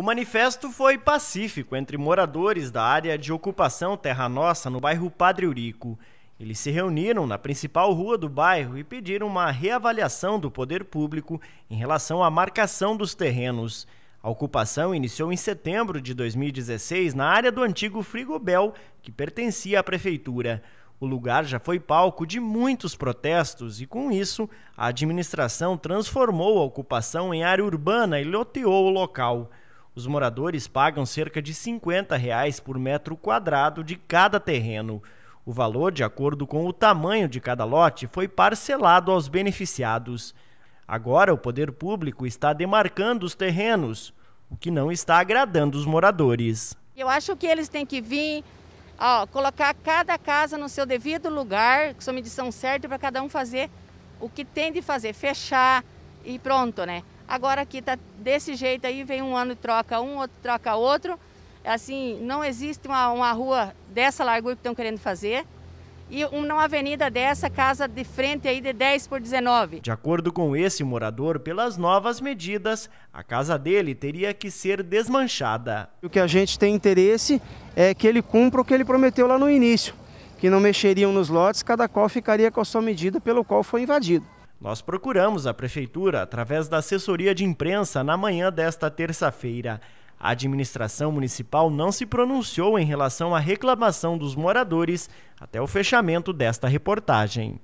O manifesto foi pacífico entre moradores da área de ocupação Terra Nossa no bairro Padre Urico. Eles se reuniram na principal rua do bairro e pediram uma reavaliação do poder público em relação à marcação dos terrenos. A ocupação iniciou em setembro de 2016 na área do antigo Frigobel, que pertencia à prefeitura. O lugar já foi palco de muitos protestos e, com isso, a administração transformou a ocupação em área urbana e loteou o local. Os moradores pagam cerca de 50 reais por metro quadrado de cada terreno. O valor, de acordo com o tamanho de cada lote, foi parcelado aos beneficiados. Agora, o poder público está demarcando os terrenos, o que não está agradando os moradores. Eu acho que eles têm que vir ó, colocar cada casa no seu devido lugar, com sua medição certa, para cada um fazer o que tem de fazer, fechar e pronto, né? Agora aqui está desse jeito aí, vem um ano troca um, outro troca outro. É assim, não existe uma, uma rua dessa largura que estão querendo fazer e uma avenida dessa, casa de frente aí de 10 por 19. De acordo com esse morador, pelas novas medidas, a casa dele teria que ser desmanchada. O que a gente tem interesse é que ele cumpra o que ele prometeu lá no início, que não mexeriam nos lotes, cada qual ficaria com a sua medida pelo qual foi invadido. Nós procuramos a Prefeitura através da assessoria de imprensa na manhã desta terça-feira. A administração municipal não se pronunciou em relação à reclamação dos moradores até o fechamento desta reportagem.